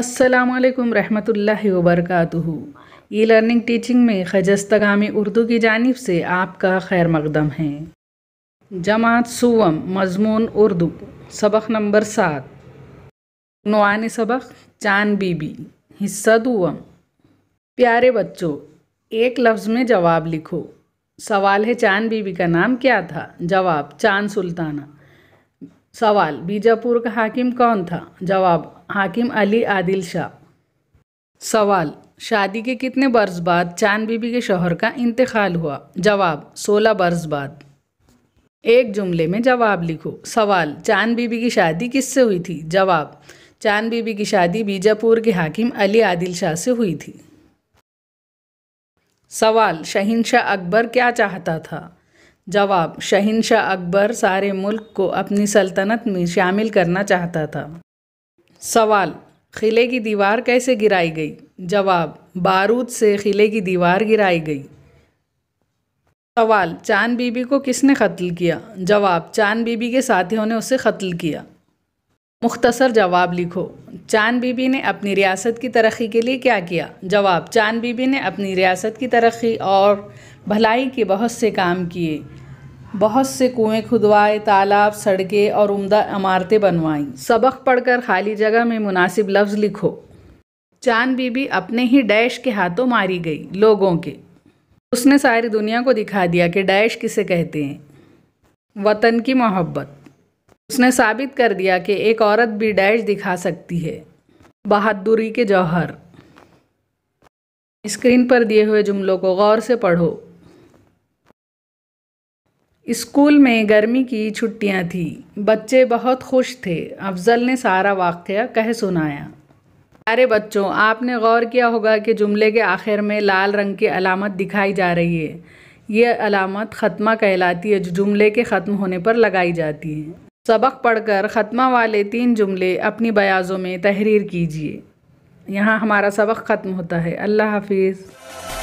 असलकम रहमतुल्लाहि वबरकातुहु e learning teaching में खजस्तगामी उर्दू की जानिब से आपका खैर मकदम है जमात सुवम मजमून उर्दू सबक नंबर सात नुआन सबक चांद बीबी हिस्सा दुवम प्यारे बच्चों एक लफ्ज़ में जवाब लिखो सवाल है चांद बीबी का नाम क्या था जवाब चांद सुल्ताना सवाल बीजापुर का हाकिम कौन था जवाब हाकिम अली आदिल शाह सवाल शादी के कितने बरस बाद चांद बीबी के शोहर का इंतकाल हुआ जवाब सोलह बरस बाद एक जुमले में जवाब लिखो सवाल चांद बीबी की शादी किससे हुई थी जवाब चांद बीबी की शादी बीजापुर के हाकिम अली आदिल शाह से हुई थी सवाल शहनशाह अकबर क्या चाहता था जवाब शहनशाह अकबर सारे मुल्क को अपनी सल्तनत में शामिल करना चाहता था सवाल किले की दीवार कैसे गिराई गई जवाब बारूद से किले की दीवार गिराई गई सवाल चांद बीबी को किसने कत्ल किया जवाब चांद बीबी के साथियों ने उसे कत्ल किया मुख्तसर जवाब लिखो चांद बीबी ने अपनी रियासत की तरक्की के लिए क्या किया जवाब चांद बीबी ने अपनी रियासत की तरक्की और भलाई के बहुत से काम किए बहुत से कुएं खुदवाए तालाब सड़कें और उम्दा इमारतें बनवाईं सबक पढ़कर खाली जगह में मुनासिब लफ्ज़ लिखो चांद बीबी अपने ही डैश के हाथों मारी गई लोगों के उसने सारी दुनिया को दिखा दिया कि डैश किसे कहते हैं वतन की मोहब्बत उसने साबित कर दिया कि एक औरत भी डैश दिखा सकती है बहादुरी के जौहर स्क्रीन पर दिए हुए जुमलों को गौर से पढ़ो स्कूल में गर्मी की छुट्टियां थीं बच्चे बहुत खुश थे अफजल ने सारा वाक्य कह सुनाया अरे बच्चों आपने गौर किया होगा कि जुमले के आखिर में लाल रंग की अलामत दिखाई जा रही है ये अलामत ख़त्मा कहलाती है जो जुमले के ख़त्म होने पर लगाई जाती है सबक पढ़कर ख़त्मा वाले तीन जुमले अपनी बयाज़ों में तहरीर कीजिए यहाँ हमारा सबक ख़त्म होता है अल्लाह हाफिज़